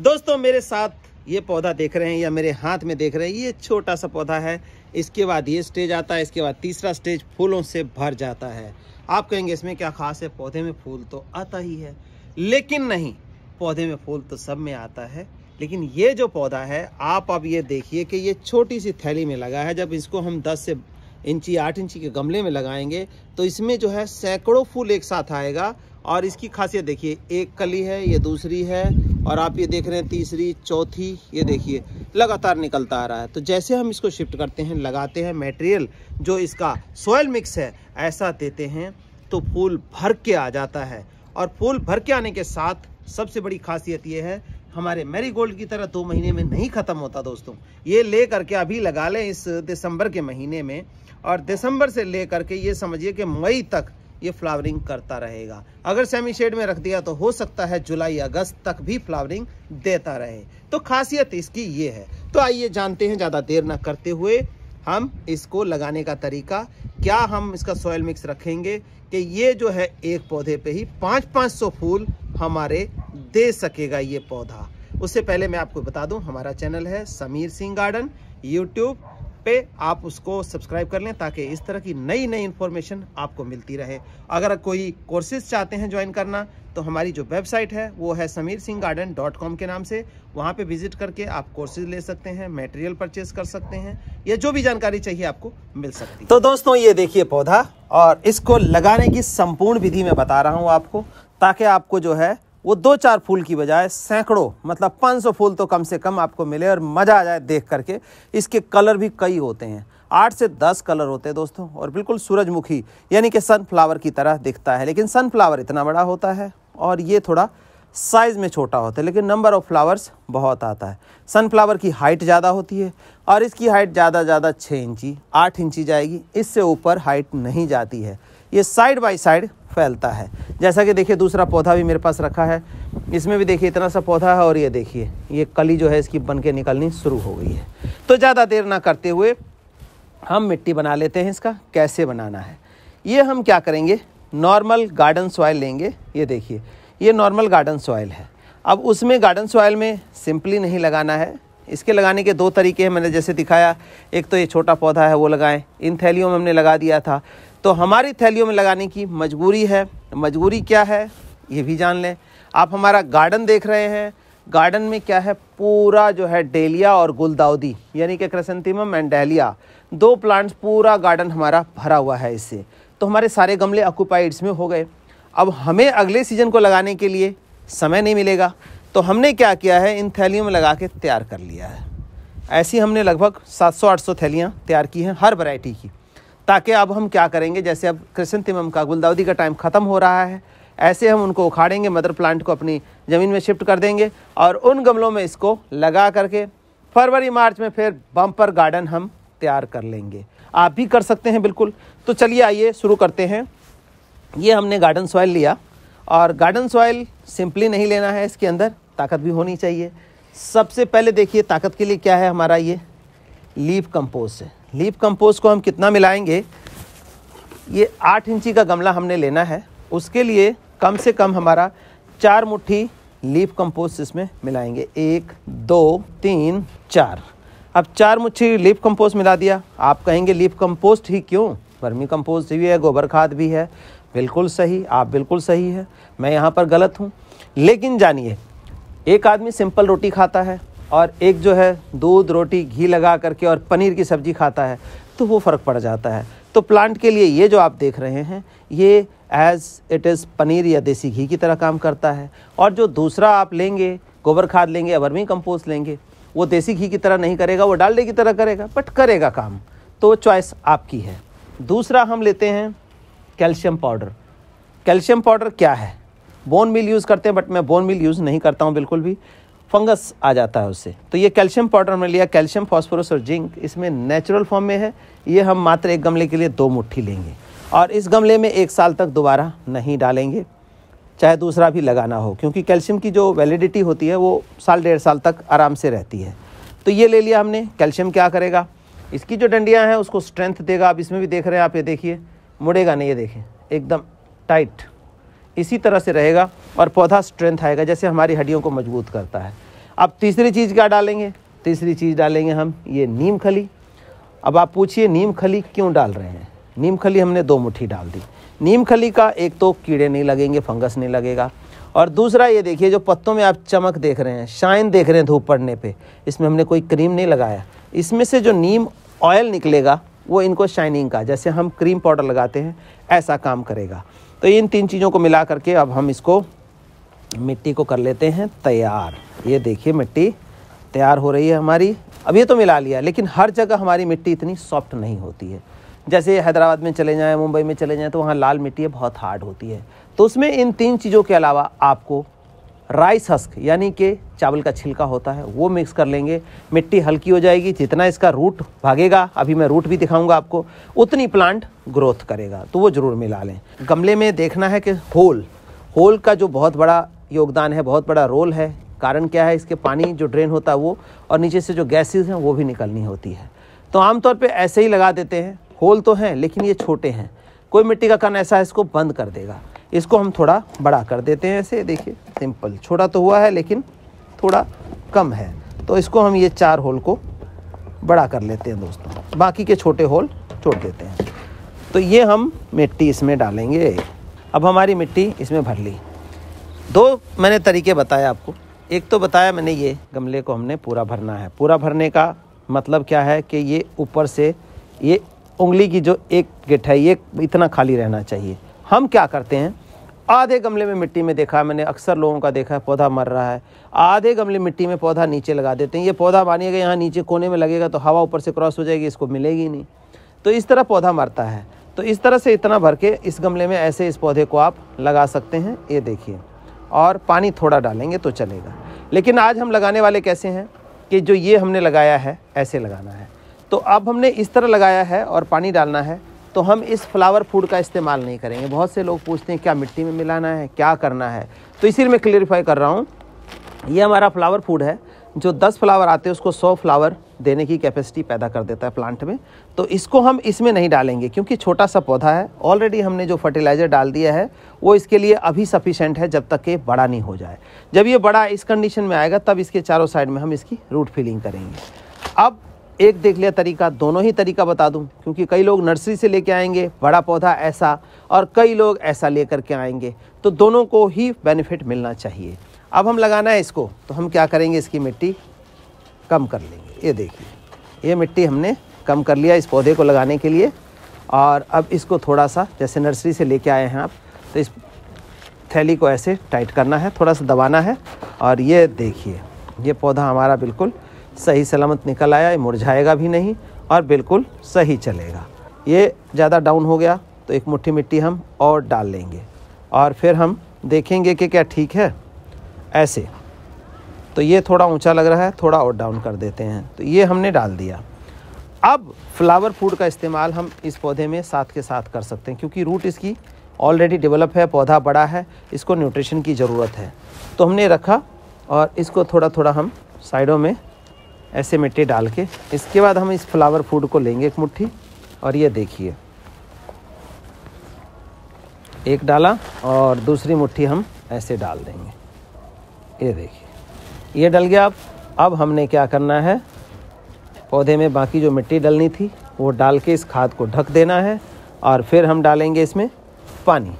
दोस्तों मेरे साथ ये पौधा देख रहे हैं या मेरे हाथ में देख रहे हैं ये छोटा सा पौधा है इसके बाद ये स्टेज आता है इसके बाद तीसरा स्टेज फूलों से भर जाता है आप कहेंगे इसमें क्या खास है पौधे में फूल तो आता ही है लेकिन नहीं पौधे में फूल तो सब में आता है लेकिन ये जो पौधा है आप अब ये देखिए कि ये छोटी सी थैली में लगा है जब इसको हम 10 से इंची आठ इंची के गमले में लगाएंगे तो इसमें जो है सैकड़ों फूल एक साथ आएगा और इसकी खासियत देखिए एक कली है ये दूसरी है और आप ये देख रहे हैं तीसरी चौथी ये देखिए लगातार निकलता आ रहा है तो जैसे हम इसको शिफ्ट करते हैं लगाते हैं मटेरियल जो इसका सॉयल मिक्स है ऐसा देते हैं तो फूल भर के आ जाता है और फूल भर के आने के साथ सबसे बड़ी खासियत ये है हमारे मेरी गोल्ड की तरह दो महीने में नहीं ख़त्म होता दोस्तों ये ले करके अभी लगा लें इस दिसंबर के महीने में और दिसंबर से ले करके ये समझिए कि मई तक ये फ्लावरिंग करता रहेगा अगर सेमी शेड में रख दिया तो हो सकता है जुलाई अगस्त तक भी फ्लावरिंग देता रहे तो खासियत इसकी ये है तो आइए जानते हैं ज़्यादा देर ना करते हुए हम इसको लगाने का तरीका क्या हम इसका सॉयल मिक्स रखेंगे कि ये जो है एक पौधे पे ही पाँच पाँच सौ फूल हमारे दे सकेगा ये पौधा उससे पहले मैं आपको बता दूं हमारा चैनल है समीर सिंह गार्डन यूट्यूब पे आप उसको सब्सक्राइब कर लें ताकि इस तरह की नई नई इन्फॉर्मेशन आपको मिलती रहे अगर कोई कोर्सेज चाहते हैं ज्वाइन करना तो हमारी जो वेबसाइट है वो है Sameer Singh garden dot com के नाम से वहाँ पे विजिट करके आप कोर्सेज ले सकते हैं मटेरियल परचेज कर सकते हैं या जो भी जानकारी चाहिए आपको मिल सकती है तो दोस्तों ये देखिए पौधा और इसको लगाने की संपूर्ण विधि मैं बता रहा हूँ आपको ताकि आपको जो है वो दो चार फूल की बजाय सैकड़ों मतलब 500 फूल तो कम से कम आपको मिले और मज़ा आ जाए देख करके इसके कलर भी कई होते हैं आठ से दस कलर होते हैं दोस्तों और बिल्कुल सूरजमुखी यानी कि सनफ्लावर की तरह दिखता है लेकिन सनफ्लावर इतना बड़ा होता है और ये थोड़ा साइज़ में छोटा होता है लेकिन नंबर ऑफ़ फ्लावर्स बहुत आता है सनफ्लावर की हाइट ज़्यादा होती है और इसकी हाइट ज़्यादा ज़्यादा छः इंची आठ इंची जाएगी इससे ऊपर हाइट नहीं जाती है ये साइड बाय साइड फैलता है जैसा कि देखिए दूसरा पौधा भी मेरे पास रखा है इसमें भी देखिए इतना सा पौधा है और ये देखिए ये कली जो है इसकी बन के निकलनी शुरू हो गई है तो ज़्यादा देर ना करते हुए हम मिट्टी बना लेते हैं इसका कैसे बनाना है ये हम क्या करेंगे नॉर्मल गार्डन सॉयल लेंगे ये देखिए ये नॉर्मल गार्डन सॉयल है अब उसमें गार्डन सॉयल में सिंपली नहीं लगाना है इसके लगाने के दो तरीके हैं मैंने जैसे दिखाया एक तो ये छोटा पौधा है वो लगाएं इन थैलियों में हमने लगा दिया था तो हमारी थैलियों में लगाने की मजबूरी है मजबूरी क्या है ये भी जान लें आप हमारा गार्डन देख रहे हैं गार्डन में क्या है पूरा जो है डेलिया और गुलदाउदी यानी कि क्रसंतिमम एंड डेलिया दो प्लांट्स पूरा गार्डन हमारा भरा हुआ है इससे तो हमारे सारे गमले ऑक्यूपाइड्स में हो गए अब हमें अगले सीज़न को लगाने के लिए समय नहीं मिलेगा तो हमने क्या किया है इन थैलियों में लगा के तैयार कर लिया है ऐसी हमने लगभग 700-800 थैलियाँ तैयार की हैं हर वैरायटी की ताकि अब हम क्या करेंगे जैसे अब कृष्ण तिमम का गुलदाउदी का टाइम ख़त्म हो रहा है ऐसे हम उनको उखाड़ेंगे मदर प्लांट को अपनी ज़मीन में शिफ्ट कर देंगे और उन गमलों में इसको लगा करके फरवरी मार्च में फिर बम्पर गार्डन हम तैयार कर लेंगे आप भी कर सकते हैं बिल्कुल तो चलिए आइए शुरू करते हैं ये हमने गार्डन सॉइल लिया और गार्डन सॉइल सिंपली नहीं लेना है इसके अंदर ताकत भी होनी चाहिए सबसे पहले देखिए ताकत के लिए क्या है हमारा ये लीफ कंपोस्ट है लीफ कंपोस्ट को हम कितना मिलाएंगे ये आठ इंची का गमला हमने लेना है उसके लिए कम से कम हमारा चार मुट्ठी लीफ कंपोस्ट इसमें मिलाएंगे एक दो तीन चार अब चार मुट्ठी लीफ कंपोस्ट मिला दिया आप कहेंगे लीफ कंपोस्ट ही क्यों वर्मी कंपोस्ट भी है गोबर खाद भी है बिल्कुल सही आप बिल्कुल सही है मैं यहाँ पर गलत हूँ लेकिन जानिए एक आदमी सिंपल रोटी खाता है और एक जो है दूध रोटी घी लगा करके और पनीर की सब्ज़ी खाता है तो वो फ़र्क पड़ जाता है तो प्लांट के लिए ये जो आप देख रहे हैं ये एज़ इट इज़ पनीर या देसी घी की तरह काम करता है और जो दूसरा आप लेंगे गोबर खाद लेंगे या वर्मी कंपोस्ट लेंगे वो देसी घी की तरह नहीं करेगा वो डालडे की तरह करेगा बट करेगा काम तो चॉइस आपकी है दूसरा हम लेते हैं कैल्शियम पाउडर कैल्शियम पाउडर क्या है बोन मिल यूज़ करते हैं बट मैं बोन मिल यूज़ नहीं करता हूँ बिल्कुल भी फंगस आ जाता है उससे तो ये कैल्शियम पाउडर में लिया कैल्शियम फॉस्फोरस और जिंक इसमें नेचुरल फॉर्म में है ये हम मात्र एक गमले के लिए दो मुट्ठी लेंगे और इस गमले में एक साल तक दोबारा नहीं डालेंगे चाहे दूसरा भी लगाना हो क्योंकि कैल्शियम की जो वैलिडिटी होती है वो साल डेढ़ साल तक आराम से रहती है तो ये ले लिया हमने कैल्शियम क्या करेगा इसकी जो डंडियाँ हैं उसको स्ट्रेंथ देगा आप इसमें भी देख रहे हैं आप ये देखिए मुड़ेगा नहीं ये देखें एकदम टाइट इसी तरह से रहेगा और पौधा स्ट्रेंथ आएगा जैसे हमारी हड्डियों को मजबूत करता है अब तीसरी चीज़ क्या डालेंगे तीसरी चीज़ डालेंगे हम ये नीम खली अब आप पूछिए नीम खली क्यों डाल रहे हैं नीम खली हमने दो मुट्ठी डाल दी नीम खली का एक तो कीड़े नहीं लगेंगे फंगस नहीं लगेगा और दूसरा ये देखिए जो पत्तों में आप चमक देख रहे हैं शाइन देख रहे हैं धूप पड़ने पे इसमें हमने कोई क्रीम नहीं लगाया इसमें से जो नीम ऑयल निकलेगा वो इनको शाइनिंग का जैसे हम क्रीम पाउडर लगाते हैं ऐसा काम करेगा तो इन तीन चीज़ों को मिला करके अब हम इसको मिट्टी को कर लेते हैं तैयार ये देखिए मिट्टी तैयार हो रही है हमारी अब ये तो मिला लिया लेकिन हर जगह हमारी मिट्टी इतनी सॉफ्ट नहीं होती है जैसे हैदराबाद में चले जाएँ मुंबई में चले जाएँ तो वहाँ लाल मिट्टी बहुत हार्ड होती है तो उसमें इन तीन चीज़ों के अलावा आपको राइस हस्क यानी कि चावल का छिलका होता है वो मिक्स कर लेंगे मिट्टी हल्की हो जाएगी जितना इसका रूट भागेगा अभी मैं रूट भी दिखाऊंगा आपको उतनी प्लांट ग्रोथ करेगा तो वो ज़रूर मिला लें गमले में देखना है कि होल होल का जो बहुत बड़ा योगदान है बहुत बड़ा रोल है कारण क्या है इसके पानी जो ड्रेन होता है वो और नीचे से जो गैसेज हैं वो भी निकलनी होती है तो आमतौर पर ऐसे ही लगा देते हैं होल तो हैं लेकिन ये छोटे हैं कोई मिट्टी का कण ऐसा है इसको बंद कर देगा इसको हम थोड़ा बड़ा कर देते हैं ऐसे देखिए सिंपल छोटा तो हुआ है लेकिन थोड़ा कम है तो इसको हम ये चार होल को बड़ा कर लेते हैं दोस्तों बाकी के छोटे होल छोड़ देते हैं तो ये हम मिट्टी इसमें डालेंगे अब हमारी मिट्टी इसमें भर ली दो मैंने तरीके बताए आपको एक तो बताया मैंने ये गमले को हमने पूरा भरना है पूरा भरने का मतलब क्या है कि ये ऊपर से ये उंगली की जो एक गिट है ये इतना खाली रहना चाहिए हम क्या करते हैं आधे गमले में मिट्टी में देखा है मैंने अक्सर लोगों का देखा है पौधा मर रहा है आधे गमले मिट्टी में पौधा नीचे लगा देते हैं ये पौधा मानिएगा यहाँ नीचे कोने में लगेगा तो हवा ऊपर से क्रॉस हो जाएगी इसको मिलेगी नहीं तो इस तरह पौधा मरता है तो इस तरह से इतना भर के इस गमले में ऐसे इस पौधे को आप लगा सकते हैं ये देखिए और पानी थोड़ा डालेंगे तो चलेगा लेकिन आज हम लगाने वाले कैसे हैं कि जो ये हमने लगाया है ऐसे लगाना है तो अब हमने इस तरह लगाया है और पानी डालना है तो हम इस फ्लावर फूड का इस्तेमाल नहीं करेंगे बहुत से लोग पूछते हैं क्या मिट्टी में मिलाना है क्या करना है तो इसीलिए मैं क्लियरिफाई कर रहा हूँ ये हमारा फ्लावर फूड है जो 10 फ्लावर आते हैं उसको 100 फ्लावर देने की कैपेसिटी पैदा कर देता है प्लांट में तो इसको हम इसमें नहीं डालेंगे क्योंकि छोटा सा पौधा है ऑलरेडी हमने जो फर्टिलाइज़र डाल दिया है वो इसके लिए अभी सफिशेंट है जब तक कि बड़ा नहीं हो जाए जब ये बड़ा इस कंडीशन में आएगा तब इसके चारों साइड में हम इसकी रूट फिलिंग करेंगे अब एक देख लिया तरीका दोनों ही तरीका बता दूं क्योंकि कई लोग नर्सरी से लेके आएंगे बड़ा पौधा ऐसा और कई लोग ऐसा लेकर के आएंगे तो दोनों को ही बेनिफिट मिलना चाहिए अब हम लगाना है इसको तो हम क्या करेंगे इसकी मिट्टी कम कर लेंगे ये देखिए ये मिट्टी हमने कम कर लिया इस पौधे को लगाने के लिए और अब इसको थोड़ा सा जैसे नर्सरी से लेके आए हैं आप तो इस थैली को ऐसे टाइट करना है थोड़ा सा दबाना है और ये देखिए ये पौधा हमारा बिल्कुल सही सलामत निकल आया ये मुरझाएगा भी नहीं और बिल्कुल सही चलेगा ये ज़्यादा डाउन हो गया तो एक मुट्ठी मिट्टी हम और डाल लेंगे और फिर हम देखेंगे कि क्या ठीक है ऐसे तो ये थोड़ा ऊंचा लग रहा है थोड़ा और डाउन कर देते हैं तो ये हमने डाल दिया अब फ्लावर फूड का इस्तेमाल हम इस पौधे में साथ के साथ कर सकते हैं क्योंकि रूट इसकी ऑलरेडी डेवलप है पौधा बड़ा है इसको न्यूट्रिशन की ज़रूरत है तो हमने रखा और इसको थोड़ा थोड़ा हम साइडों में ऐसे मिट्टी डाल के इसके बाद हम इस फ्लावर फूड को लेंगे एक मुट्ठी और ये देखिए एक डाला और दूसरी मुट्ठी हम ऐसे डाल देंगे ये देखिए ये डल गया अब अब हमने क्या करना है पौधे में बाकी जो मिट्टी डलनी थी वो डाल के इस खाद को ढक देना है और फिर हम डालेंगे इसमें पानी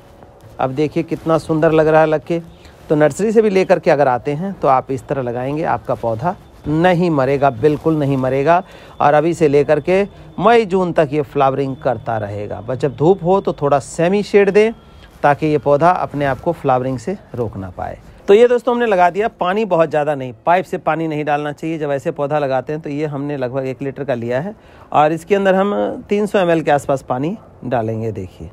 अब देखिए कितना सुंदर लग रहा है लग के तो नर्सरी से भी लेकर के अगर आते हैं तो आप इस तरह लगाएंगे आपका पौधा नहीं मरेगा बिल्कुल नहीं मरेगा और अभी से लेकर के मई जून तक ये फ्लावरिंग करता रहेगा बस जब धूप हो तो थोड़ा सेमी शेड दें ताकि ये पौधा अपने आप को फ्लावरिंग से रोक ना पाए तो ये दोस्तों हमने लगा दिया पानी बहुत ज़्यादा नहीं पाइप से पानी नहीं डालना चाहिए जब ऐसे पौधा लगाते हैं तो ये हमने लगभग एक लीटर का लिया है और इसके अंदर हम 300 सौ के आसपास पानी डालेंगे देखिए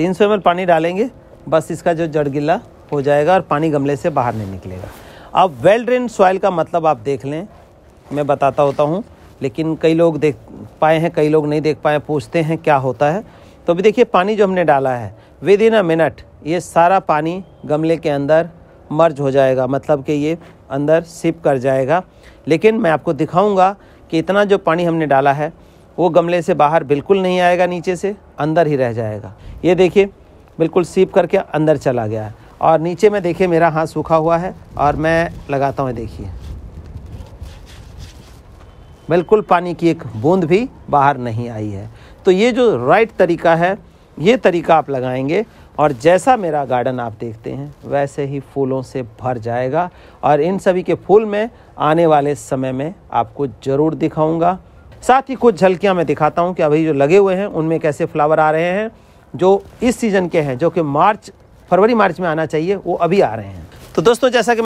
300 सौ पानी डालेंगे बस इसका जो जड़ गिला हो जाएगा और पानी गमले से बाहर नहीं निकलेगा अब वेल ड्रेन सॉइल का मतलब आप देख लें मैं बताता होता हूँ लेकिन कई लोग देख पाए हैं कई लोग नहीं देख पाए पूछते हैं क्या होता है तो अभी देखिए पानी जो हमने डाला है विद इन अ मिनट ये सारा पानी गमले के अंदर मर्ज हो जाएगा मतलब कि ये अंदर सिप कर जाएगा लेकिन मैं आपको दिखाऊंगा कि इतना जो पानी हमने डाला है वो गमले से बाहर बिल्कुल नहीं आएगा नीचे से अंदर ही रह जाएगा ये देखिए बिल्कुल सीप करके अंदर चला गया है और नीचे में देखिए मेरा हाथ सूखा हुआ है और मैं लगाता हूँ देखिए बिल्कुल पानी की एक बूंद भी बाहर नहीं आई है तो ये जो राइट तरीका है ये तरीका आप लगाएंगे और जैसा मेरा गार्डन आप देखते हैं वैसे ही फूलों से भर जाएगा और इन सभी के फूल में आने वाले समय में आपको ज़रूर दिखाऊंगा साथ ही कुछ झलकियां मैं दिखाता हूं कि अभी जो लगे हुए हैं उनमें कैसे फ्लावर आ रहे हैं जो इस सीज़न के हैं जो कि मार्च फरवरी मार्च में आना चाहिए वो अभी आ रहे हैं तो दोस्तों जैसा कि